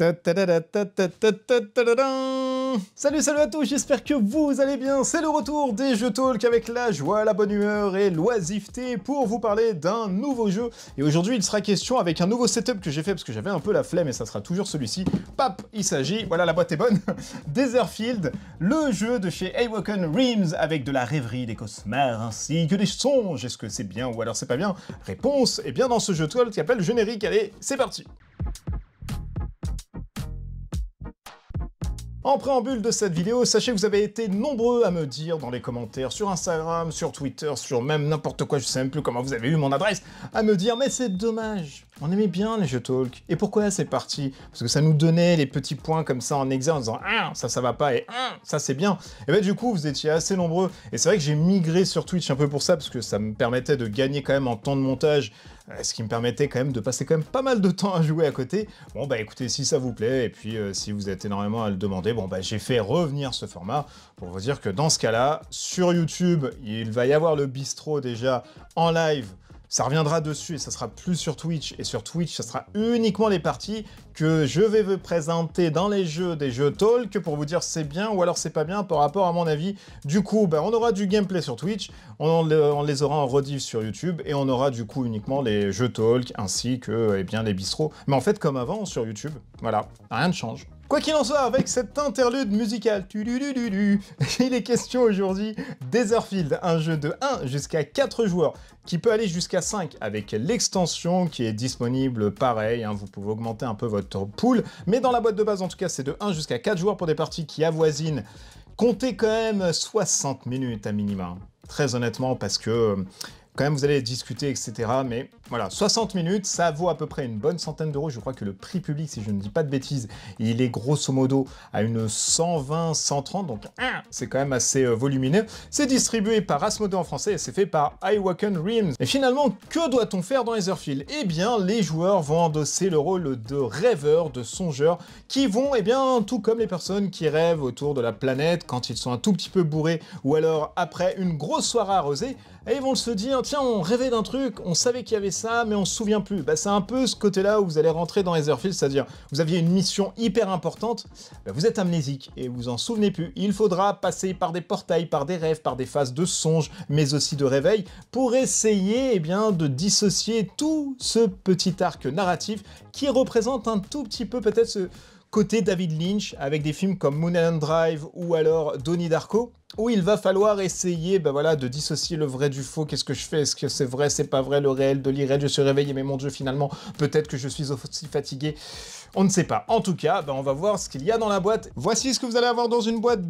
Salut salut à tous, j'espère que vous allez bien, c'est le retour des jeux talk avec la joie, la bonne humeur et l'oisiveté pour vous parler d'un nouveau jeu. Et aujourd'hui il sera question avec un nouveau setup que j'ai fait parce que j'avais un peu la flemme et ça sera toujours celui-ci. Pap, il s'agit, voilà la boîte est bonne, Field, le jeu de chez Awoken Reams avec de la rêverie, des cosmères ainsi que des songes. Est-ce que c'est bien ou alors c'est pas bien Réponse, et bien dans ce jeu talk qui s'appelle générique, allez c'est parti En préambule de cette vidéo, sachez que vous avez été nombreux à me dire dans les commentaires sur Instagram, sur Twitter, sur même n'importe quoi, je sais même plus comment vous avez eu mon adresse, à me dire mais c'est dommage, on aimait bien les jeux talk, et pourquoi c'est parti Parce que ça nous donnait les petits points comme ça en exergue en disant ah, ça ça va pas et ah, ça c'est bien. Et bien du coup vous étiez assez nombreux, et c'est vrai que j'ai migré sur Twitch un peu pour ça, parce que ça me permettait de gagner quand même en temps de montage euh, ce qui me permettait quand même de passer quand même pas mal de temps à jouer à côté. Bon bah écoutez, si ça vous plaît, et puis euh, si vous êtes énormément à le demander, bon bah j'ai fait revenir ce format pour vous dire que dans ce cas-là, sur YouTube, il va y avoir le bistrot déjà en live ça reviendra dessus et ça sera plus sur Twitch. Et sur Twitch, ça sera uniquement les parties que je vais vous présenter dans les jeux des jeux talk pour vous dire c'est bien ou alors c'est pas bien par rapport à mon avis. Du coup, ben, on aura du gameplay sur Twitch, on, les aura en rediff sur YouTube et on aura du coup uniquement les jeux talk ainsi que et eh bien, les bistrots. Mais en fait, comme avant sur YouTube, voilà, rien ne change. Quoi qu'il en soit, avec cette interlude musicale, il est question aujourd'hui d'Etherfield, un jeu de 1 jusqu'à 4 joueurs qui peut aller jusqu'à 5 avec l'extension qui est disponible pareil, hein, vous pouvez augmenter un peu votre pool, mais dans la boîte de base en tout cas c'est de 1 jusqu'à 4 joueurs pour des parties qui avoisinent comptez quand même 60 minutes à minima. Hein. Très honnêtement, parce que euh, quand même, vous allez discuter, etc. Mais voilà, 60 minutes, ça vaut à peu près une bonne centaine d'euros. Je crois que le prix public, si je ne dis pas de bêtises, il est grosso modo à une 120, 130. Donc, hein, c'est quand même assez euh, volumineux. C'est distribué par Asmode en français et c'est fait par Iwaken Realms. Et finalement, que doit-on faire dans les Etherfield Eh bien, les joueurs vont endosser le rôle de rêveurs, de songeurs, qui vont, eh bien, tout comme les personnes qui rêvent autour de la planète quand ils sont un tout petit peu bourrés ou alors après une grosse soirée arrosée, et ils vont se dire, tiens, on rêvait d'un truc, on savait qu'il y avait ça, mais on se souvient plus. Bah, c'est un peu ce côté-là où vous allez rentrer dans Etherfield, c'est-à-dire, vous aviez une mission hyper importante, bah, vous êtes amnésique et vous en souvenez plus. Il faudra passer par des portails, par des rêves, par des phases de songe, mais aussi de réveil, pour essayer, eh bien, de dissocier tout ce petit arc narratif qui représente un tout petit peu peut-être ce côté David Lynch avec des films comme Moon and Drive ou alors Donnie Darko où il va falloir essayer ben voilà, de dissocier le vrai du faux. Qu'est-ce que je fais Est-ce que c'est vrai C'est pas vrai Le réel de l'irréel Je suis réveillé, mais mon Dieu, finalement, peut-être que je suis aussi fatigué. On ne sait pas. En tout cas, ben, on va voir ce qu'il y a dans la boîte. Voici ce que vous allez avoir dans une boîte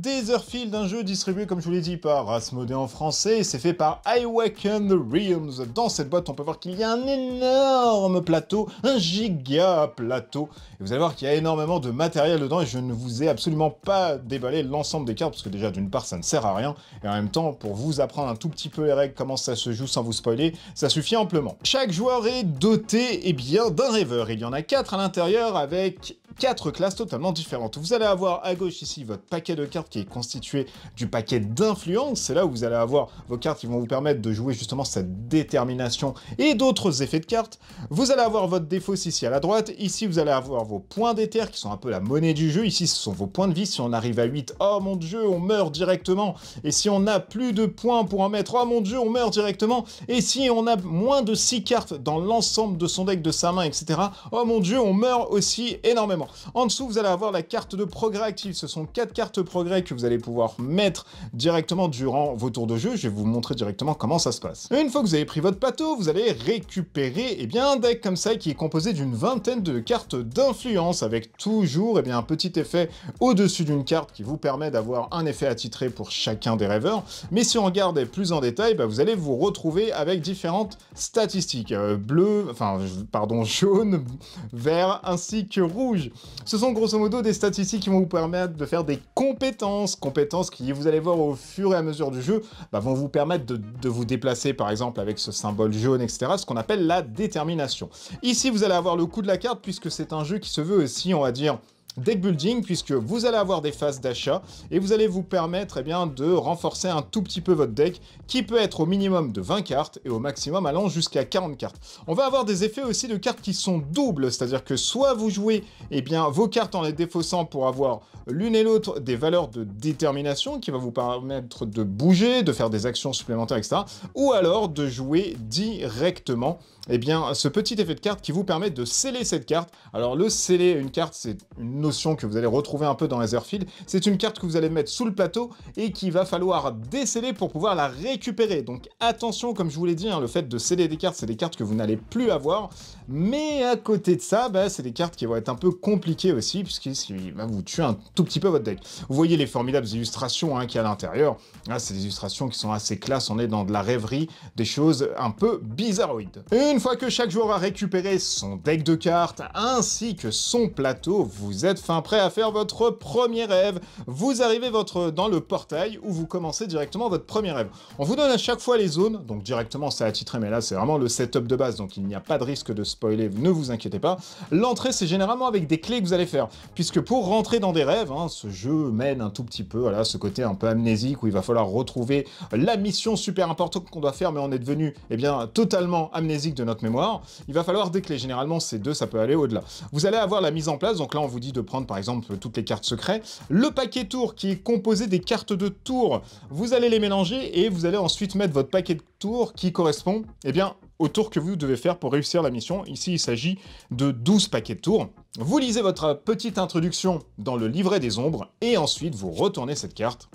Field, un jeu distribué, comme je vous l'ai dit, par Asmodee en français. C'est fait par Waken the Realms. Dans cette boîte, on peut voir qu'il y a un énorme plateau, un giga plateau. Et vous allez voir qu'il y a énormément de matériel dedans et je ne vous ai absolument pas déballé l'ensemble des cartes, parce que déjà, d'une part, ça ne sert à rien. Et en même temps, pour vous apprendre un tout petit peu les règles, comment ça se joue sans vous spoiler, ça suffit amplement. Chaque joueur est doté eh bien d'un rêveur. Il y en a quatre à l'intérieur avec quatre classes totalement différentes. Vous allez avoir à gauche ici votre paquet de cartes qui est constitué du paquet d'influence. C'est là où vous allez avoir vos cartes qui vont vous permettre de jouer justement cette détermination et d'autres effets de cartes. Vous allez avoir votre défausse ici à la droite. Ici, vous allez avoir vos points d'éther qui sont un peu la monnaie du jeu. Ici, ce sont vos points de vie. Si on arrive à 8, oh mon dieu, on meurt directement. Et si on a plus de points pour en mettre, oh mon dieu, on meurt directement. Et si on a moins de 6 cartes dans l'ensemble de son deck de sa main, etc., oh mon dieu, on meurt aussi énormément. En dessous, vous allez avoir la carte de progrès active. Ce sont quatre cartes progrès que vous allez pouvoir mettre directement durant vos tours de jeu. Je vais vous montrer directement comment ça se passe. Une fois que vous avez pris votre plateau, vous allez récupérer eh bien, un deck comme ça qui est composé d'une vingtaine de cartes d'influence avec toujours eh bien, un petit effet au-dessus d'une carte qui vous permet d'avoir un effet attitré pour chacun des rêveurs. Mais si on regarde plus en détail, bah, vous allez vous retrouver avec différentes statistiques. Euh, bleu, enfin, pardon, jaune, vert ainsi que rouge. Ce sont grosso modo des statistiques qui vont vous permettre de faire des compétences, compétences qui, vous allez voir au fur et à mesure du jeu, bah, vont vous permettre de vous déplacer par exemple avec ce symbole jaune, etc., ce qu'on appelle la détermination. Ici, vous allez avoir le coup de la carte puisque c'est un jeu qui se veut aussi, on va dire, deck building puisque vous allez avoir des phases d'achat et vous allez vous permettre eh bien, de renforcer un tout petit peu votre deck qui peut être au minimum de 20 cartes et au maximum allant jusqu'à 40 cartes. On va avoir des effets aussi de cartes qui sont doubles, c'est-à-dire que soit vous jouez eh bien, vos cartes en les défaussant pour avoir l'une et l'autre des valeurs de détermination qui va vous permettre de bouger, de faire des actions supplémentaires, etc. Ou alors de jouer directement eh bien, ce petit effet de carte qui vous permet de sceller cette carte. Alors, le sceller une carte, c'est une notion que vous allez retrouver un peu dans Etherfield. C'est une carte que vous allez mettre sous le plateau et qu'il va falloir déceller pour pouvoir la récupérer. Donc, attention, comme je vous l'ai dit, hein, le fait de sceller des cartes, c'est des cartes que vous n'allez plus avoir. Mais à côté de ça, bah, c'est des cartes qui vont être un peu compliquées aussi, puisqu'il va vous tuer un tout petit peu votre deck. Vous voyez les formidables illustrations hein, qu'il y a à l'intérieur. Là, ah, c'est des illustrations qui sont assez classe. On est dans de la rêverie, des choses un peu bizarroïdes une fois que chaque joueur a récupéré son deck de cartes ainsi que son plateau, vous êtes fin prêt à faire votre premier rêve. Vous arrivez votre, dans le portail où vous commencez directement votre premier rêve. On vous donne à chaque fois les zones, donc directement c'est attitré, mais là c'est vraiment le setup de base, donc il n'y a pas de risque de spoiler, ne vous inquiétez pas. L'entrée c'est généralement avec des clés que vous allez faire, puisque pour rentrer dans des rêves, hein, ce jeu mène un tout petit peu, voilà, ce côté un peu amnésique où il va falloir retrouver la mission super importante qu'on doit faire, mais on est devenu, eh bien, totalement amnésique de notre mémoire, il va falloir des clés. Généralement, ces deux, ça peut aller au-delà. Vous allez avoir la mise en place, donc là, on vous dit de prendre, par exemple, toutes les cartes secrets. Le paquet tour, qui est composé des cartes de tour, vous allez les mélanger, et vous allez ensuite mettre votre paquet de tour qui correspond, eh bien, au tour que vous devez faire pour réussir la mission. Ici, il s'agit de 12 paquets de tours. Vous lisez votre petite introduction dans le livret des ombres, et ensuite, vous retournez cette carte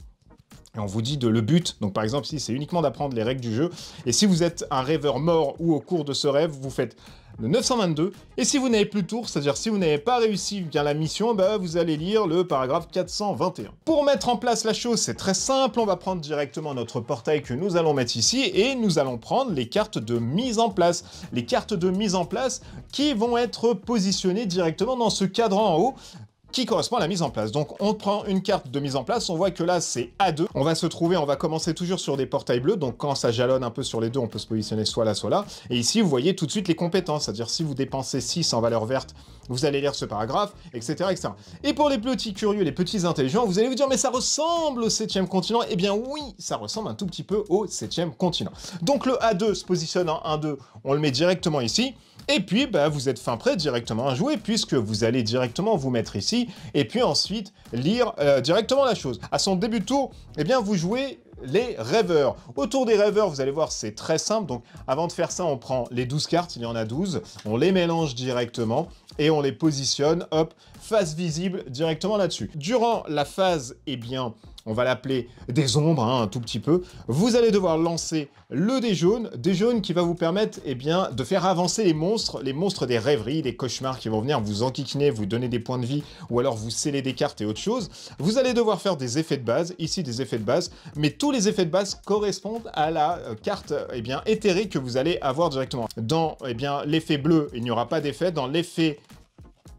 et on vous dit de le but. Donc par exemple, si c'est uniquement d'apprendre les règles du jeu, et si vous êtes un rêveur mort ou au cours de ce rêve, vous faites le 922. Et si vous n'avez plus de tour, c'est-à-dire si vous n'avez pas réussi bien la mission, bah, vous allez lire le paragraphe 421. Pour mettre en place la chose, c'est très simple, on va prendre directement notre portail que nous allons mettre ici et nous allons prendre les cartes de mise en place. Les cartes de mise en place qui vont être positionnées directement dans ce cadran en haut qui correspond à la mise en place. Donc on prend une carte de mise en place, on voit que là c'est A2. On va se trouver, on va commencer toujours sur des portails bleus, donc quand ça jalonne un peu sur les deux, on peut se positionner soit là, soit là. Et ici, vous voyez tout de suite les compétences, c'est-à-dire si vous dépensez 6 en valeur verte, vous allez lire ce paragraphe, etc., etc. Et pour les petits curieux, les petits intelligents, vous allez vous dire, mais ça ressemble au 7 continent Eh bien oui, ça ressemble un tout petit peu au 7 continent. Donc le A2 se positionne en 1-2, on le met directement ici. Et puis, bah, vous êtes fin prêt directement à jouer puisque vous allez directement vous mettre ici et puis ensuite lire euh, directement la chose. À son début de tour, eh bien, vous jouez les rêveurs. Autour des rêveurs, vous allez voir, c'est très simple. Donc, avant de faire ça, on prend les 12 cartes, il y en a 12. On les mélange directement et on les positionne, hop, face visible directement là-dessus. Durant la phase, eh bien, on va l'appeler des ombres, hein, un tout petit peu, vous allez devoir lancer le dé jaune, des jaunes qui va vous permettre eh bien, de faire avancer les monstres, les monstres des rêveries, des cauchemars qui vont venir vous enquiquiner, vous donner des points de vie, ou alors vous sceller des cartes et autre chose. Vous allez devoir faire des effets de base, ici des effets de base, mais tous les effets de base correspondent à la euh, carte eh bien, éthérée que vous allez avoir directement. Dans eh bien l'effet bleu, il n'y aura pas d'effet, dans l'effet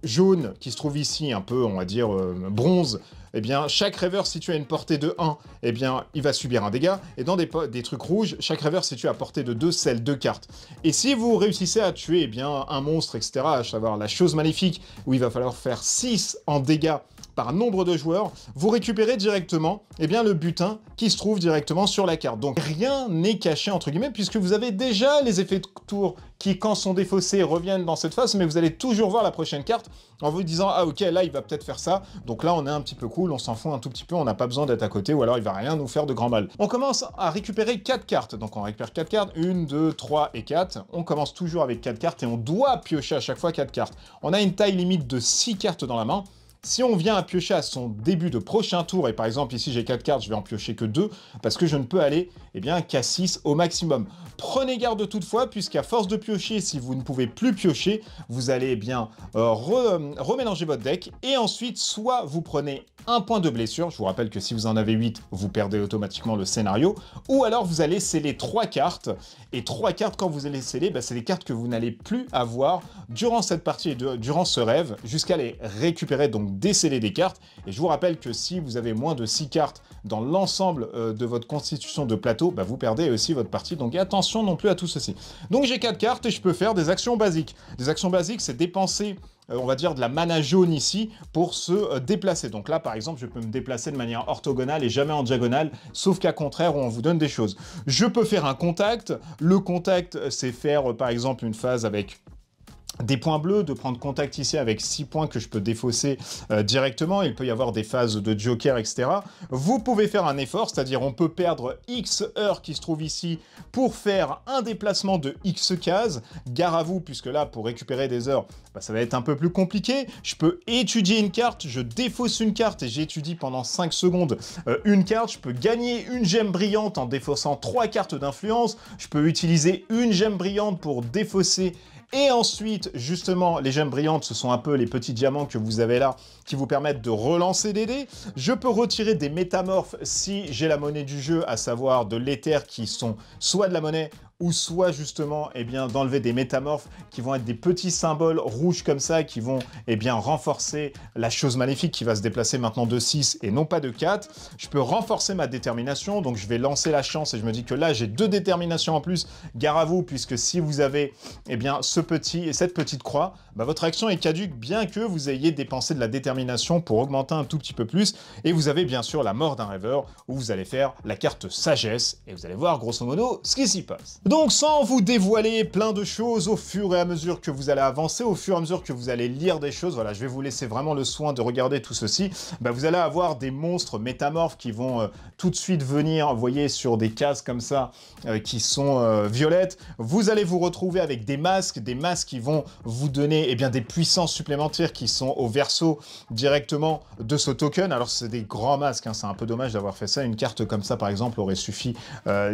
jaune qui se trouve ici, un peu, on va dire, euh, bronze, eh bien, chaque rêveur situé à une portée de 1, eh bien, il va subir un dégât. Et dans des, trucs rouges, chaque rêveur situé à portée de 2 celle 2 cartes. Et si vous réussissez à tuer eh bien, un monstre, etc., à savoir la chose maléfique, où il va falloir faire 6 en dégâts par nombre de joueurs, vous récupérez directement eh bien, le butin qui se trouve directement sur la carte. Donc rien n'est caché entre guillemets puisque vous avez déjà les effets de tour qui, quand sont défaussés, reviennent dans cette phase, mais vous allez toujours voir la prochaine carte en vous disant « Ah ok, là, il va peut-être faire ça, donc là, on est un petit peu cool, on s'en fout un tout petit peu, on n'a pas besoin d'être à côté, ou alors il va rien nous faire de grand mal. » On commence à récupérer 4 cartes, donc on récupère 4 cartes, 1, 2, 3 et 4. On commence toujours avec 4 cartes et on doit piocher à chaque fois 4 cartes. On a une taille limite de 6 cartes dans la main, si on vient à piocher à son début de prochain tour, et par exemple ici j'ai 4 cartes, je vais en piocher que 2, parce que je ne peux aller eh bien qu'à 6 au maximum. Prenez garde toutefois, puisqu'à force de piocher, si vous ne pouvez plus piocher, vous allez eh bien euh, euh, remélanger votre deck, et ensuite soit vous prenez un point de blessure, je vous rappelle que si vous en avez 8, vous perdez automatiquement le scénario, ou alors vous allez sceller 3 cartes, et 3 cartes quand vous allez sceller, bah, c'est des cartes que vous n'allez plus avoir durant cette partie et durant ce rêve, jusqu'à les récupérer donc déceler des cartes. Et je vous rappelle que si vous avez moins de 6 cartes dans l'ensemble euh, de votre constitution de plateau, bah, vous perdez aussi votre partie. Donc attention non plus à tout ceci. Donc j'ai 4 cartes et je peux faire des actions basiques. Des actions basiques, c'est dépenser euh, on va dire de la mana jaune ici pour se euh, déplacer. Donc là, par exemple, je peux me déplacer de manière orthogonale et jamais en diagonale, sauf qu'à contraire, on vous donne des choses. Je peux faire un contact. Le contact, c'est faire, par exemple, une phase avec des points bleus, de prendre contact ici avec 6 points que je peux défausser euh, directement, il peut y avoir des phases de joker, etc. Vous pouvez faire un effort, c'est-à-dire on peut perdre X heures qui se trouvent ici pour faire un déplacement de X cases. Gare à vous, puisque là, pour récupérer des heures, bah, ça va être un peu plus compliqué. Je peux étudier une carte, je défausse une carte et j'étudie pendant 5 secondes euh, une carte. Je peux gagner une gemme brillante en défaussant 3 cartes d'influence. Je peux utiliser une gemme brillante pour défausser et ensuite, justement, les gemmes brillantes, ce sont un peu les petits diamants que vous avez là qui vous permettent de relancer des dés. Je peux retirer des métamorphes si j'ai la monnaie du jeu, à savoir de l'éther qui sont soit de la monnaie ou soit justement eh bien d'enlever des métamorphes qui vont être des petits symboles rouges comme ça qui vont eh bien renforcer la chose maléfique qui va se déplacer maintenant de 6 et non pas de 4. Je peux renforcer ma détermination, donc je vais lancer la chance et je me dis que là j'ai deux déterminations en plus. Gare à vous puisque si vous avez eh bien ce petit et cette petite croix, bah, votre action est caduque bien que vous ayez dépensé de la détermination pour augmenter un tout petit peu plus et vous avez bien sûr la mort d'un rêveur où vous allez faire la carte sagesse et vous allez voir grosso modo ce qui s'y passe. Donc sans vous dévoiler plein de choses au fur et à mesure que vous allez avancer, au fur et à mesure que vous allez lire des choses, voilà, je vais vous laisser vraiment le soin de regarder tout ceci, bah, vous allez avoir des monstres métamorphes qui vont euh, tout de suite venir, vous voyez, sur des cases comme ça, euh, qui sont euh, violettes. Vous allez vous retrouver avec des masques, des masques qui vont vous donner eh bien, des puissances supplémentaires qui sont au verso directement de ce token. Alors c'est des grands masques, hein. c'est un peu dommage d'avoir fait ça. Une carte comme ça, par exemple, aurait suffi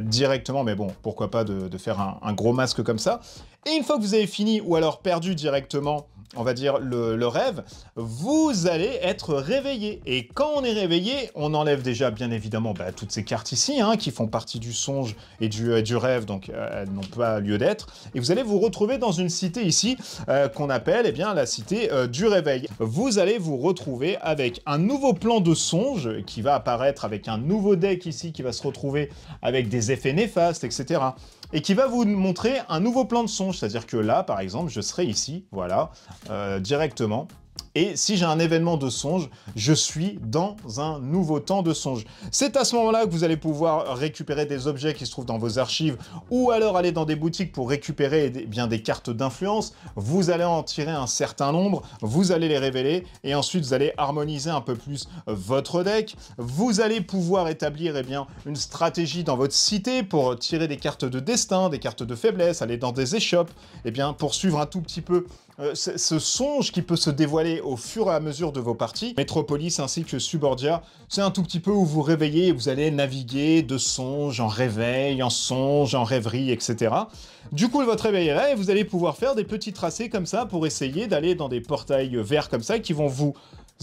directement, mais bon, pourquoi pas de de, faire un, gros masque comme ça. Et une fois que vous avez fini, ou alors perdu directement, on va dire, le, rêve, vous allez être réveillé. Et quand on est réveillé, on enlève déjà, bien évidemment, bah, toutes ces cartes ici, hein, qui font partie du songe et du, euh, rêve, donc euh, elles n'ont pas lieu d'être. Et vous allez vous retrouver dans une cité ici, euh, qu'on appelle eh bien, la cité du réveil. Vous allez vous retrouver avec un nouveau plan de songe qui va apparaître avec un nouveau deck ici, qui va se retrouver avec des effets néfastes, etc et qui va vous montrer un nouveau plan de son. C'est-à-dire que là, par exemple, je serai ici, voilà, euh, directement. Et si j'ai un événement de songe, je suis dans un nouveau temps de songe. C'est à ce moment-là que vous allez pouvoir récupérer des objets qui se trouvent dans vos archives ou alors aller dans des boutiques pour récupérer des, bien des cartes d'influence. Vous allez en tirer un certain nombre, vous allez les révéler et ensuite vous allez harmoniser un peu plus votre deck. Vous allez pouvoir établir eh bien, une stratégie dans votre cité pour tirer des cartes de destin, des cartes de faiblesse, aller dans des échoppes, et eh bien poursuivre un tout petit peu euh, ce songe qui peut se dévoiler au fur et à mesure de vos parties. Metropolis ainsi que Subordia, c'est un tout petit peu où vous réveillez et vous allez naviguer de songe en réveil, en songe, en rêverie, etc. Du coup, votre réveil, vous allez pouvoir faire des petits tracés comme ça pour essayer d'aller dans des portails verts comme ça qui vont vous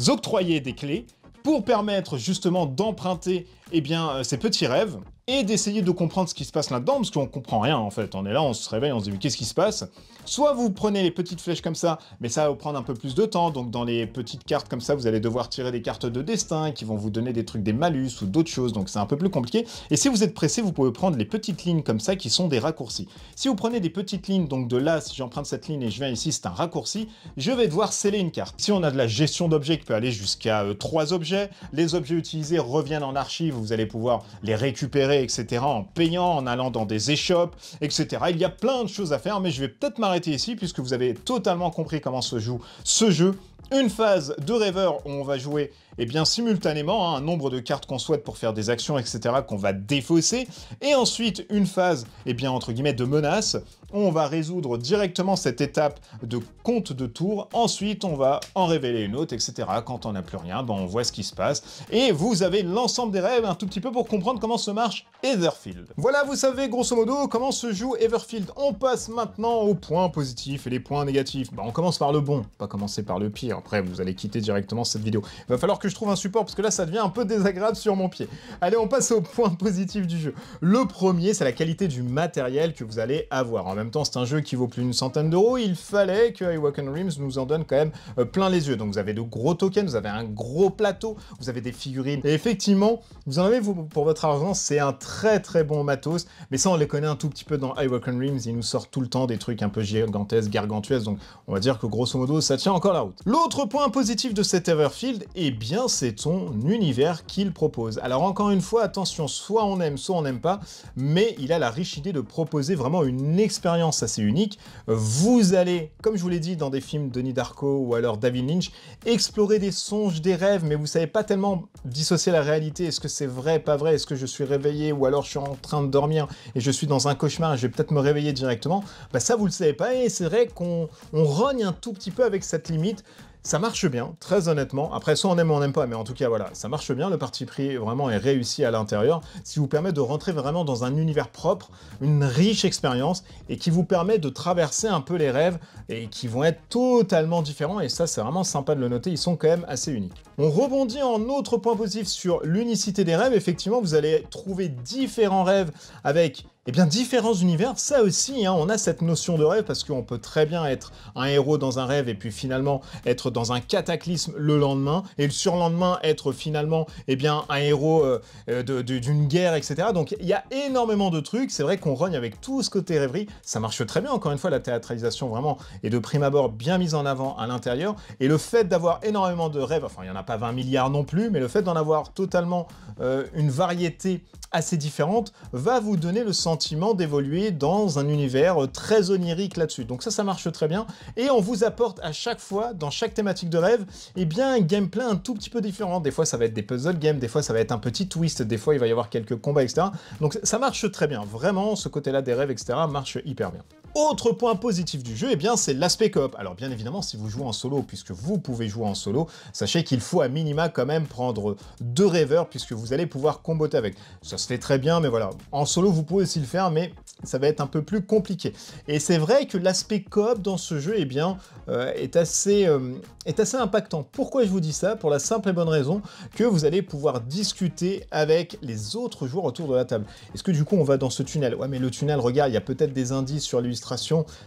octroyer des clés pour permettre justement d'emprunter eh bien, euh, ces petits rêves et d'essayer de comprendre ce qui se passe là-dedans, parce qu'on comprend rien en fait. On est là, on se réveille, on se dit mais qu'est-ce qui se passe Soit vous prenez les petites flèches comme ça, mais ça va vous prendre un peu plus de temps, donc dans les petites cartes comme ça, vous allez devoir tirer des cartes de destin qui vont vous donner des trucs, des malus ou d'autres choses, donc c'est un peu plus compliqué. Et si vous êtes pressé, vous pouvez prendre les petites lignes comme ça qui sont des raccourcis. Si vous prenez des petites lignes, donc de là, si j'emprunte cette ligne et je viens ici, c'est un raccourci, je vais devoir sceller une carte. Si on a de la gestion d'objets qui peut aller jusqu'à euh, trois objets, les objets utilisés reviennent en archive vous allez pouvoir les récupérer, etc. en payant, en allant dans des échoppes, etc. Il y a plein de choses à faire, mais je vais peut-être m'arrêter ici puisque vous avez totalement compris comment se joue ce jeu une phase de rêveur où on va jouer et eh bien, simultanément hein, un nombre de cartes qu'on souhaite pour faire des actions, etc., qu'on va défausser, et ensuite une phase eh bien, entre guillemets de menace, où on va résoudre directement cette étape de compte de tour, ensuite on va en révéler une autre, etc. Quand on n'a plus rien, ben, on voit ce qui se passe, et vous avez l'ensemble des rêves un tout petit peu pour comprendre comment se marche Everfield. Voilà, vous savez grosso modo comment se joue Everfield. On passe maintenant aux points positifs et les points négatifs. Ben, on commence par le bon, pas commencer par le pire. Hein. Après, vous allez quitter directement cette vidéo. Il Va falloir que je trouve un support parce que là, ça devient un peu désagréable sur mon pied. Allez, on passe au point positif du jeu. Le premier, c'est la qualité du matériel que vous allez avoir. En même temps, c'est un jeu qui vaut plus d'une centaine d'euros. Il fallait que Iwaken Rims nous en donne quand même euh, plein les yeux. Donc, vous avez de gros tokens, vous avez un gros plateau, vous avez des figurines. Et effectivement, vous en avez pour votre argent. C'est un très très bon matos. Mais ça, on les connaît un tout petit peu dans Iwaken Rims. Ils nous sortent tout le temps des trucs un peu gigantesques, gargantuesques. Donc, on va dire que grosso modo, ça tient encore la route L'autre point positif de cet Everfield, eh bien c'est son univers qu'il propose. Alors encore une fois, attention, soit on aime, soit on n'aime pas, mais il a la riche idée de proposer vraiment une expérience assez unique. Vous allez, comme je vous l'ai dit dans des films Denis Darko ou alors David Lynch, explorer des songes, des rêves, mais vous savez pas tellement dissocier la réalité. Est-ce que c'est vrai, pas vrai Est-ce que je suis réveillé ou alors je suis en train de dormir et je suis dans un cauchemar et je vais peut-être me réveiller directement Bah ça vous le savez pas et c'est vrai qu'on rogne un tout petit peu avec cette limite ça marche bien, très honnêtement. Après, soit on aime ou on n'aime pas, mais en tout cas, voilà, ça marche bien. Le parti pris vraiment est réussi à l'intérieur, ce qui vous permet de rentrer vraiment dans un univers propre, une riche expérience, et qui vous permet de traverser un peu les rêves, et qui vont être totalement différents, et ça, c'est vraiment sympa de le noter, ils sont quand même assez uniques. On rebondit en autre point positif sur l'unicité des rêves. Effectivement, vous allez trouver différents rêves avec eh bien, différents univers, ça aussi, hein, on a cette notion de rêve parce qu'on peut très bien être un héros dans un rêve et puis finalement être dans un cataclysme le lendemain et le surlendemain être finalement eh bien, un héros euh, euh, d'une guerre, etc. Donc il y a énormément de trucs. C'est vrai qu'on rogne avec tout ce côté rêverie. Ça marche très bien, encore une fois, la théâtralisation vraiment est de prime abord bien mise en avant à l'intérieur. Et le fait d'avoir énormément de rêves, enfin, il n'y en a pas 20 milliards non plus, mais le fait d'en avoir totalement euh, une variété assez différente va vous donner le sentiment d'évoluer dans un univers très onirique là-dessus. Donc ça, ça marche très bien. Et on vous apporte à chaque fois, dans chaque thématique de rêve, eh bien, un gameplay un tout petit peu différent. Des fois, ça va être des puzzle games, des fois, ça va être un petit twist, des fois, il va y avoir quelques combats, etc. Donc ça marche très bien. Vraiment, ce côté-là des rêves, etc., marche hyper bien. Autre point positif du jeu, eh bien c'est l'aspect coop. Alors bien évidemment, si vous jouez en solo, puisque vous pouvez jouer en solo, sachez qu'il faut à minima quand même prendre deux rêveurs, puisque vous allez pouvoir comboter avec. Ça se fait très bien, mais voilà. En solo, vous pouvez aussi le faire, mais ça va être un peu plus compliqué. Et c'est vrai que l'aspect coop dans ce jeu, eh bien, euh, est, assez, euh, est assez impactant. Pourquoi je vous dis ça Pour la simple et bonne raison que vous allez pouvoir discuter avec les autres joueurs autour de la table. Est-ce que du coup, on va dans ce tunnel Ouais, mais le tunnel, regarde, il y a peut-être des indices sur lui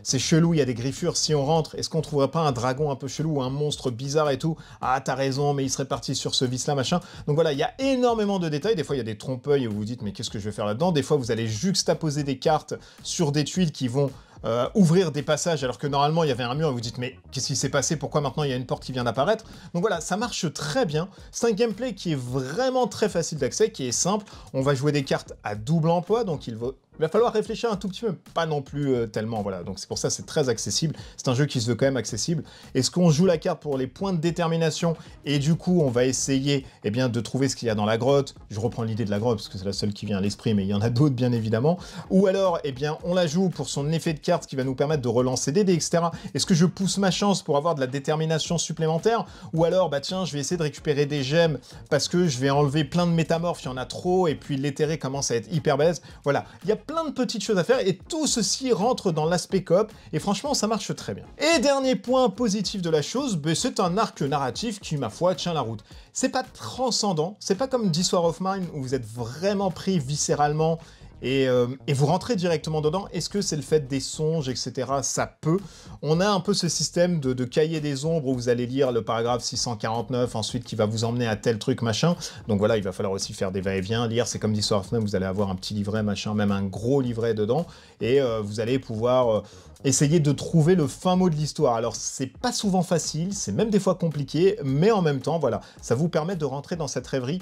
c'est chelou, il y a des griffures. Si on rentre, est-ce qu'on trouverait pas un dragon un peu chelou, un monstre bizarre et tout Ah, t'as raison, mais il serait parti sur ce vice-là, machin. Donc voilà, il y a énormément de détails. Des fois, il y a des trompe-œil où vous dites, mais qu'est-ce que je vais faire là-dedans Des fois, vous allez juxtaposer des cartes sur des tuiles qui vont euh, ouvrir des passages alors que normalement il y avait un mur et vous dites mais qu'est-ce qui s'est passé Pourquoi maintenant il y a une porte qui vient d'apparaître Donc voilà, ça marche très bien. C'est un gameplay qui est vraiment très facile d'accès, qui est simple. On va jouer des cartes à double emploi, donc il, vaut, il va falloir réfléchir un tout petit peu, pas non plus euh, tellement, voilà. Donc c'est pour ça c'est très accessible. C'est un jeu qui se veut quand même accessible. Est-ce qu'on joue la carte pour les points de détermination et du coup on va essayer eh bien, de trouver ce qu'il y a dans la grotte Je reprends l'idée de la grotte parce que c'est la seule qui vient à l'esprit, mais il y en a d'autres bien évidemment. Ou alors eh bien, on la joue pour son effet de carte qui va nous permettre de relancer des dés, etc. Est-ce que je pousse ma chance pour avoir de la détermination supplémentaire Ou alors bah tiens je vais essayer de récupérer des gemmes parce que je vais enlever plein de métamorphes, il y en a trop et puis l'éthéré commence à être hyper balèze. Voilà, il y a plein de petites choses à faire et tout ceci rentre dans l'aspect coop et franchement ça marche très bien. Et dernier point positif de la chose, ben, c'est un arc narratif qui ma foi tient la route. C'est pas transcendant, c'est pas comme d'Histoire of Mine où vous êtes vraiment pris viscéralement euh, et, vous rentrez directement dedans. Est-ce que c'est le fait des songes, etc. Ça peut. On a un peu ce système de, cahier des ombres où vous allez lire le paragraphe 649, ensuite qui va vous emmener à tel truc, machin. Donc voilà, il va falloir aussi faire des va-et-vient, lire. C'est comme d'Histoire Fnum, vous allez avoir un petit livret, machin, même un gros livret dedans. Et euh, vous allez pouvoir euh, essayer de trouver le fin mot de l'histoire. Alors c'est pas souvent facile, c'est même des fois compliqué, mais en même temps, voilà, ça vous permet de rentrer dans cette rêverie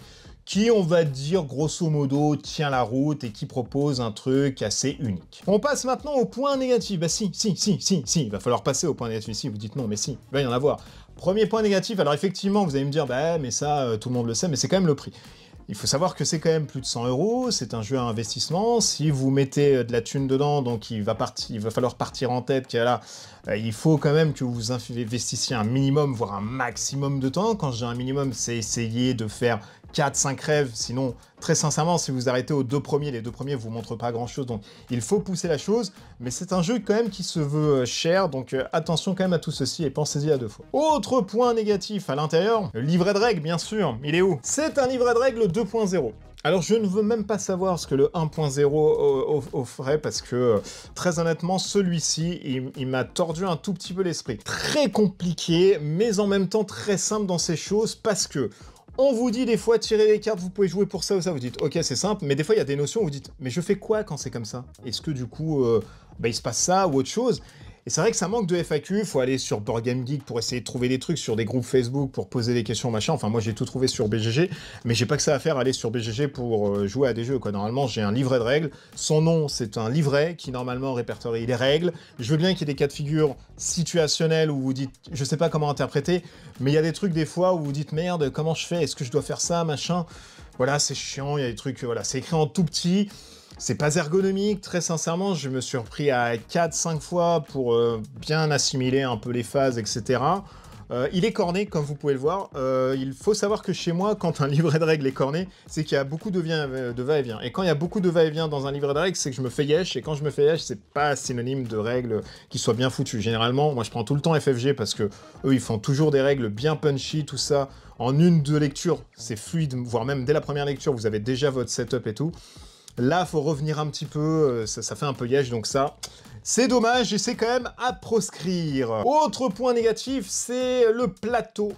qui, on va dire grosso modo, tient la route et qui propose un truc assez unique. On passe maintenant au point négatif. Bah si, si, si, si, si, il va falloir passer au point négatif. Si vous dites non, mais si, il va y en avoir. Premier point négatif, alors effectivement, vous allez me dire, bah mais ça, euh, tout le monde le sait, mais c'est quand même le prix. Il faut savoir que c'est quand même plus de 100 euros, c'est un jeu à investissement. Si vous mettez euh, de la thune dedans, donc il va, falloir partir en tête, qu'il là, euh, il faut quand même que vous investissiez un minimum, voire un maximum de temps. Quand j'ai un minimum, c'est essayer de faire 4, 5 rêves. Sinon, très sincèrement, si vous arrêtez aux deux premiers, les deux premiers vous montrent pas grand chose. Donc, il faut pousser la chose. Mais c'est un jeu quand même qui se veut euh, cher. Donc, euh, attention quand même à tout ceci et pensez-y à deux fois. Autre point négatif à l'intérieur, le livret de règles, bien sûr. Il est où C'est un livret de règles 2.0. Alors je ne veux même pas savoir ce que le 1.0 euh, offrait parce que très honnêtement celui-ci il, m'a tordu un tout petit peu l'esprit. Très compliqué mais en même temps très simple dans ses choses parce que on vous dit des fois, tirer les cartes, vous pouvez jouer pour ça ou ça. Vous dites, ok, c'est simple. Mais des fois, il y a des notions vous dites, mais je fais quoi quand c'est comme ça Est-ce que du coup, euh, bah, il se passe ça ou autre chose c'est vrai que ça manque de FAQ, il faut aller sur Board Game Geek pour essayer de trouver des trucs sur des groupes Facebook pour poser des questions machin. Enfin moi j'ai tout trouvé sur BGG, mais j'ai pas que ça à faire aller sur BGG pour euh, jouer à des jeux quoi. Normalement, j'ai un livret de règles. Son nom, c'est un livret qui normalement répertorie les règles. Je veux bien qu'il y ait des cas de figure situationnels où vous dites je sais pas comment interpréter, mais il y a des trucs des fois où vous dites merde, comment je fais Est-ce que je dois faire ça machin Voilà, c'est chiant, il y a des trucs voilà, c'est écrit en tout petit. C'est pas ergonomique, très sincèrement, je me suis repris à 4-5 fois pour euh, bien assimiler un peu les phases, etc. Euh, il est corné, comme vous pouvez le voir. Euh, il faut savoir que chez moi, quand un livret de règles est corné, c'est qu'il y a beaucoup de, va-et-vient. Et quand il y a beaucoup de va-et-vient dans un livret de règles, c'est que je me fais yesh. Et quand je me fais yesh, c'est pas synonyme de règles qui soient bien foutues. Généralement, moi, je prends tout le temps FFG parce que eux, ils font toujours des règles bien punchy, tout ça. En une, deux lectures, c'est fluide, voire même dès la première lecture, vous avez déjà votre setup et tout. Là, faut revenir un petit peu, euh, ça, ça fait un peu liège, donc ça... C'est dommage et c'est quand même à proscrire. Autre point négatif, c'est le plateau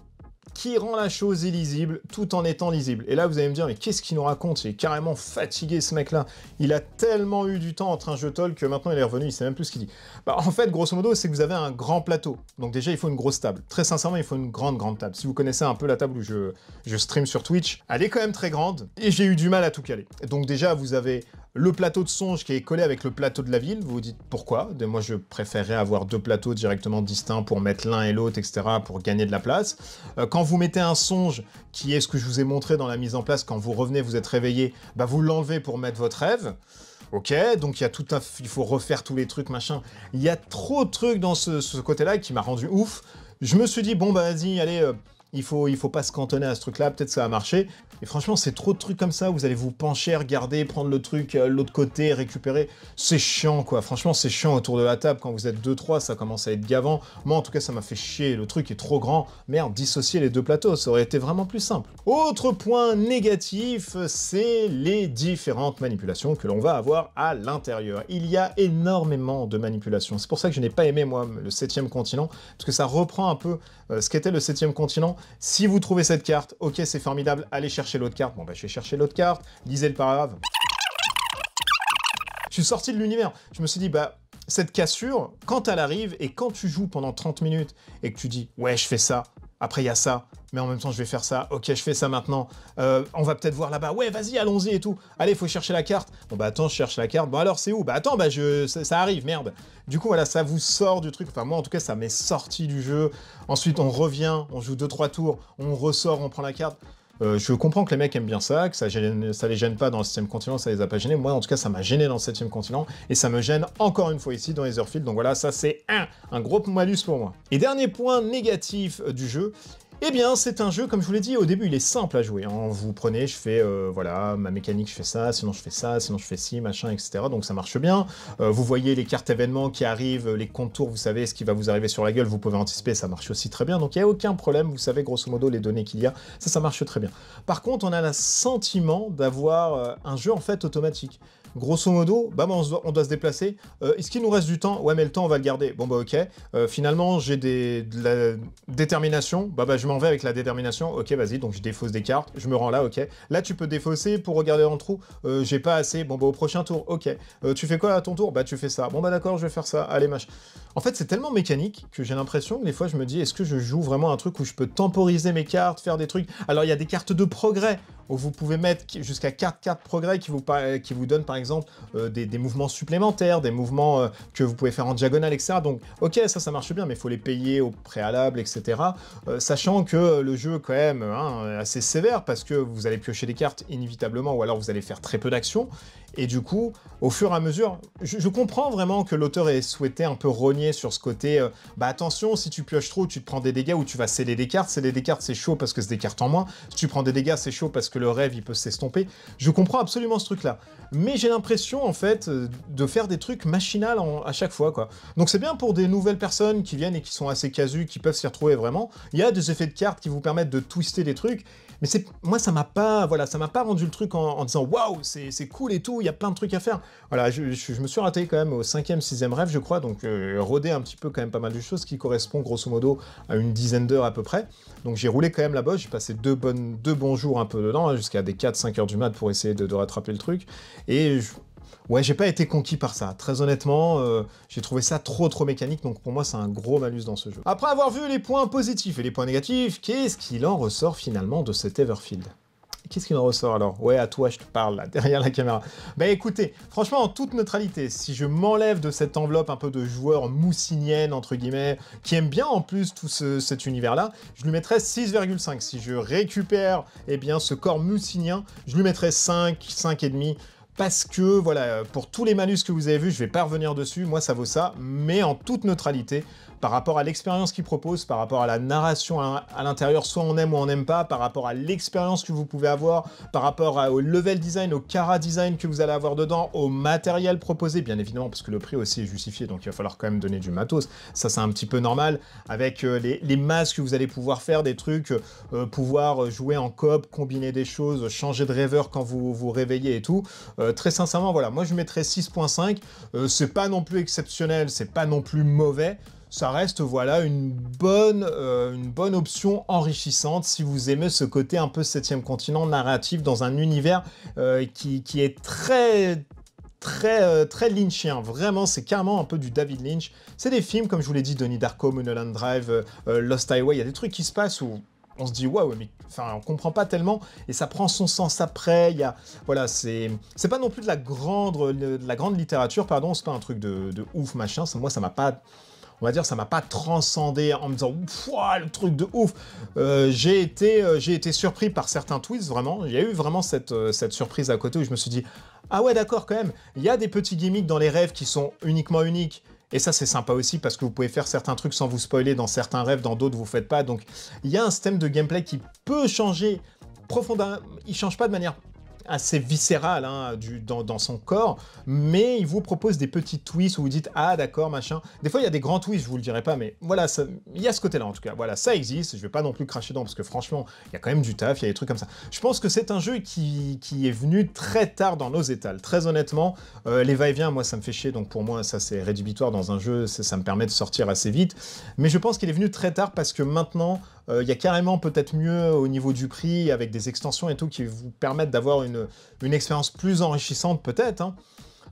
qui rend la chose illisible tout en étant lisible. Et là, vous allez me dire, mais qu'est-ce qu'il nous raconte J'ai carrément fatigué, ce mec-là. Il a tellement eu du temps entre un jeu toll que maintenant il est revenu, il sait même plus ce qu'il dit. Bah, en fait, grosso modo, c'est que vous avez un grand plateau. Donc déjà, il faut une grosse table. Très sincèrement, il faut une grande, grande table. Si vous connaissez un peu la table où je, je stream sur Twitch, elle est quand même très grande et j'ai eu du mal à tout caler. Donc déjà, vous avez le plateau de songe qui est collé avec le plateau de la ville. Vous vous dites pourquoi Moi, je préférerais avoir deux plateaux directement distincts pour mettre l'un et l'autre, etc., pour gagner de la place. Euh, quand vous mettez un songe, qui est ce que je vous ai montré dans la mise en place, quand vous revenez, vous êtes réveillé, bah, vous l'enlevez pour mettre votre rêve. Ok, donc il tout il faut refaire tous les trucs, machin. Il y a trop de trucs dans ce, côté-là qui m'a rendu ouf. Je me suis dit, bon, bah vas-y, allez, euh, il faut, il faut pas se cantonner à ce truc-là, peut-être ça va marcher. Et franchement, c'est trop de trucs comme ça. Vous allez vous pencher, regarder, prendre le truc euh, l'autre côté, récupérer. C'est chiant, quoi. Franchement, c'est chiant autour de la table. Quand vous êtes 2-3, ça commence à être gavant. Moi, en tout cas, ça m'a fait chier. Le truc est trop grand. Merde, dissocier les deux plateaux, ça aurait été vraiment plus simple. Autre point négatif, c'est les différentes manipulations que l'on va avoir à l'intérieur. Il y a énormément de manipulations. C'est pour ça que je n'ai pas aimé, moi, le 7 continent, parce que ça reprend un peu euh, ce qu'était le 7 continent. Si vous trouvez cette carte, ok, c'est formidable, allez chercher l'autre carte. Bon, bah, je vais chercher l'autre carte. Lisez le paragraphe. Je suis sorti de l'univers. Je me suis dit, bah, cette cassure, quand elle arrive et quand tu joues pendant 30 minutes et que tu dis, ouais, je fais ça, après il y a ça, mais en même temps je vais faire ça, ok, je fais ça maintenant, euh, on va peut-être voir là-bas, ouais, vas-y, allons-y et tout, allez, faut chercher la carte, bon bah attends, je cherche la carte, bon alors c'est où Bah attends, bah je, ça, arrive, merde. Du coup, voilà, ça vous sort du truc, enfin moi en tout cas, ça m'est sorti du jeu, ensuite on revient, on joue 2-3 tours, on ressort, on prend la carte, euh, je comprends que les mecs aiment bien ça, que ça, gêne, les gêne pas dans le septième continent, ça les a pas gênés. Moi, en tout cas, ça m'a gêné dans le septième continent et ça me gêne encore une fois ici dans Etherfield. Donc voilà, ça c'est un gros malus pour moi. Et dernier point négatif euh, du jeu, eh bien, c'est un jeu, comme je vous l'ai dit au début, il est simple à jouer. Hein. Vous prenez, je fais, euh, voilà, ma mécanique, je fais ça, sinon je fais ça, sinon je fais ci, machin, etc. Donc ça marche bien. Euh, vous voyez les cartes événements qui arrivent, les contours, vous savez ce qui va vous arriver sur la gueule, vous pouvez anticiper, ça marche aussi très bien. Donc il n'y a aucun problème, vous savez grosso modo les données qu'il y a, ça, ça marche très bien. Par contre, on a le sentiment d'avoir euh, un jeu en fait automatique grosso modo, bah, bah on, doit, se déplacer. Euh, est-ce qu'il nous reste du temps Ouais, mais le temps, on va le garder. Bon, bah ok. Euh, finalement, j'ai des, de la détermination. Bah, bah je m'en vais avec la détermination. Ok, vas-y, donc je défausse des cartes. Je me rends là, ok. Là, tu peux défausser pour regarder dans le trou. Euh, j'ai pas assez. Bon, bah au prochain tour, ok. tu fais quoi à ton tour Bah, tu fais ça. Bon, bah d'accord, je vais faire ça. Allez, mach. En fait, c'est tellement mécanique que j'ai l'impression que des fois, je me dis, est-ce que je joue vraiment un truc où je peux temporiser mes cartes, faire des trucs Alors, il y a des cartes de progrès vous pouvez mettre jusqu'à 4 cartes progrès qui vous, qui vous donnent par exemple euh, des, mouvements supplémentaires, des mouvements euh, que vous pouvez faire en diagonale, etc. Donc ok, ça, ça marche bien, mais il faut les payer au préalable, etc. Euh, sachant que le jeu quand même hein, assez sévère parce que vous allez piocher des cartes inévitablement ou alors vous allez faire très peu d'actions et du coup, au fur et à mesure, je, comprends vraiment que l'auteur ait souhaité un peu rogner sur ce côté euh, bah attention, si tu pioches trop, tu te prends des dégâts ou tu vas sceller des cartes. Sceller des cartes, c'est chaud parce que c'est des cartes en moins. Si tu prends des dégâts, c'est chaud parce que le rêve, il peut s'estomper. Je comprends absolument ce truc-là. Mais j'ai l'impression, en fait, euh, de faire des trucs machinal à chaque fois, quoi. Donc c'est bien pour des nouvelles personnes qui viennent et qui sont assez casues, qui peuvent s'y retrouver vraiment. Il y a des effets de cartes qui vous permettent de twister des trucs. Mais c'est moi, ça m'a pas, voilà, ça m'a pas rendu le truc en, disant waouh, c'est cool et tout, il y a plein de trucs à faire. Voilà, je, je, me suis raté quand même au cinquième, sixième rêve, je crois, donc rôder euh, rodé un petit peu quand même pas mal de choses qui correspond grosso modo à une dizaine d'heures à peu près. Donc j'ai roulé quand même la bosse, j'ai passé deux, bonnes, deux bons jours un peu dedans, hein, jusqu'à des 4-5 heures du mat pour essayer de, de rattraper le truc. Et Ouais, j'ai pas été conquis par ça. Très honnêtement, euh, j'ai trouvé ça trop trop mécanique, donc pour moi c'est un gros malus dans ce jeu. Après avoir vu les points positifs et les points négatifs, qu'est-ce qu'il en ressort finalement de cet Everfield Qu'est-ce qu'il en ressort alors Ouais, à toi je te parle, là, derrière la caméra. Bah écoutez, franchement, en toute neutralité, si je m'enlève de cette enveloppe un peu de joueur moussinienne, entre guillemets, qui aime bien en plus tout cet univers-là, je lui mettrais 6,5. Si je récupère eh bien, ce corps moussinien, je lui mettrais 5, 5,5 parce que voilà, pour tous les manus que vous avez vus, je vais pas revenir dessus, moi ça vaut ça, mais en toute neutralité, par rapport à l'expérience qu'il propose, par rapport à la narration à, l'intérieur, soit on aime ou on n'aime pas, par rapport à l'expérience que vous pouvez avoir, par rapport au level design, au cara design que vous allez avoir dedans, au matériel proposé, bien évidemment, parce que le prix aussi est justifié, donc il va falloir quand même donner du matos. Ça, c'est un petit peu normal, avec euh, les, masses masques que vous allez pouvoir faire, des trucs, euh, euh, pouvoir jouer en coop, combiner des choses, changer de rêveur quand vous vous réveillez et tout. très sincèrement, voilà, moi je mettrais 6.5. c'est pas non plus exceptionnel, c'est pas non plus mauvais ça reste voilà une bonne, euh, une bonne option enrichissante si vous aimez ce côté un peu septième continent narratif dans un univers euh, qui, qui, est très très euh, très lynchien vraiment c'est carrément un peu du David Lynch c'est des films comme je vous l'ai dit Donnie Darko Mulholland Drive Lost Highway il y a des trucs qui se passent où on se dit waouh mais enfin on comprend pas tellement et ça prend son sens après il y a voilà c'est c'est pas non plus de la grande de la grande littérature pardon c'est pas un truc de, de ouf machin moi ça m'a pas on va dire, ça m'a pas transcendé en me disant le truc de ouf. Euh, j'ai été, euh, j'ai été surpris par certains tweets vraiment. Il y a eu vraiment cette, euh, cette surprise à côté où je me suis dit ah ouais d'accord quand même. Il y a des petits gimmicks dans les rêves qui sont uniquement uniques. Et ça, c'est sympa aussi parce que vous pouvez faire certains trucs sans vous spoiler dans certains rêves, dans d'autres, vous faites pas. Donc, il y a un système de gameplay qui peut changer profondément. Il change pas de manière assez viscéral hein, dans, son corps, mais il vous propose des petits twists où vous dites ah d'accord machin. Des fois il y a des grands twists, je vous le dirai pas, mais voilà, il y a ce côté-là en tout cas. Voilà, ça existe. Je vais pas non plus cracher dedans parce que franchement il y a quand même du taf, il y a des trucs comme ça. Je pense que c'est un jeu qui, est venu très tard dans nos étals. Très honnêtement, euh, les va-et-vient, moi ça me fait chier, donc pour moi ça c'est rédhibitoire dans un jeu, ça me permet de sortir assez vite. Mais je pense qu'il est venu très tard parce que maintenant euh, il y a carrément peut-être mieux au niveau du prix, avec des extensions et tout, qui vous permettent d'avoir une, expérience plus enrichissante peut-être. Hein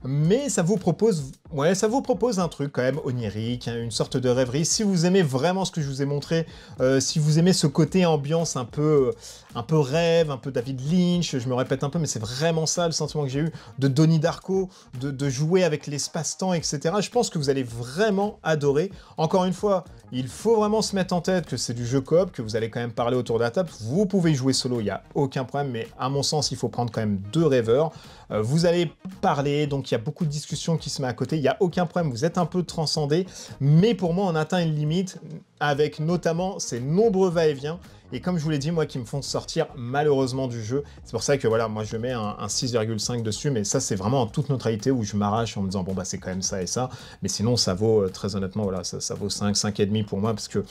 mais ça vous propose, ouais, ça vous propose un truc quand même onirique, hein, une sorte de rêverie. Si vous aimez vraiment ce que je vous ai montré, euh, si vous aimez ce côté ambiance un peu, euh, un peu rêve, un peu David Lynch, je me répète un peu, mais c'est vraiment ça le sentiment que j'ai eu de Donnie Darko, de, jouer avec l'espace-temps, etc. Je pense que vous allez vraiment adorer. Encore une fois, il faut vraiment se mettre en tête que c'est du jeu coop, que vous allez quand même parler autour de la table. Vous pouvez jouer solo, il n'y a aucun problème, mais à mon sens, il faut prendre quand même deux rêveurs. Euh, vous allez parler, donc il y a beaucoup de discussions qui se met à côté, il n'y a aucun problème, vous êtes un peu transcendé, mais pour moi on atteint une limite avec notamment ces nombreux va-et-vient et comme je vous l'ai dit, moi qui me font sortir malheureusement du jeu, c'est pour ça que voilà, moi je mets un, 6,5 dessus, mais ça c'est vraiment en toute neutralité où je m'arrache en me disant bon bah c'est quand même ça et ça, mais sinon ça vaut euh, très honnêtement voilà, ça, ça vaut 5, 5,5 pour moi parce que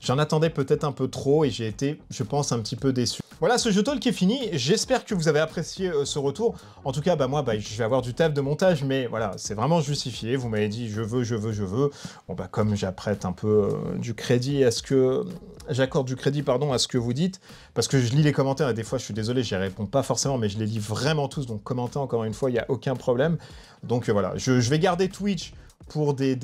J'en attendais peut-être un peu trop et j'ai été, je pense, un petit peu déçu. Voilà, ce jeu talk est fini. J'espère que vous avez apprécié euh, ce retour. En tout cas, bah moi, bah, je vais avoir du taf de montage, mais voilà, c'est vraiment justifié. Vous m'avez dit je veux, je veux, je veux. Bon bah comme j'apprête un peu euh, du crédit à ce que j'accorde du crédit pardon à ce que vous dites, parce que je lis les commentaires et des fois je suis désolé, j'y réponds pas forcément, mais je les lis vraiment tous. Donc commentant encore une fois, il n'y a aucun problème. Donc euh, voilà, je, je vais garder Twitch pour des,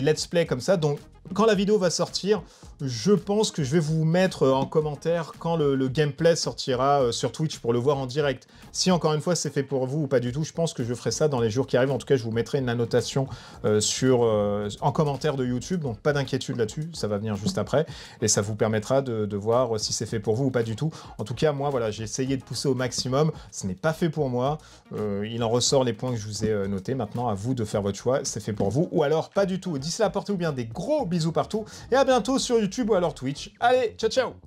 let's play comme ça. Donc quand la vidéo va sortir, je pense que je vais vous mettre euh, en commentaire quand le, gameplay sortira euh, sur Twitch pour le voir en direct. Si encore une fois c'est fait pour vous ou pas du tout, je pense que je ferai ça dans les jours qui arrivent. En tout cas, je vous mettrai une annotation euh, sur, en commentaire de YouTube, donc pas d'inquiétude là-dessus, ça va venir juste après. Et ça vous permettra de, voir si c'est fait pour vous ou pas du tout. En tout cas, moi, voilà, j'ai essayé de pousser au maximum. Ce n'est pas fait pour moi. il en ressort les points que je vous ai notés. Maintenant, à vous de faire votre choix c'est fait pour vous, ou alors pas du tout. D'ici là, portez-vous bien des gros bisous partout, et à bientôt sur YouTube ou alors Twitch. Allez, ciao ciao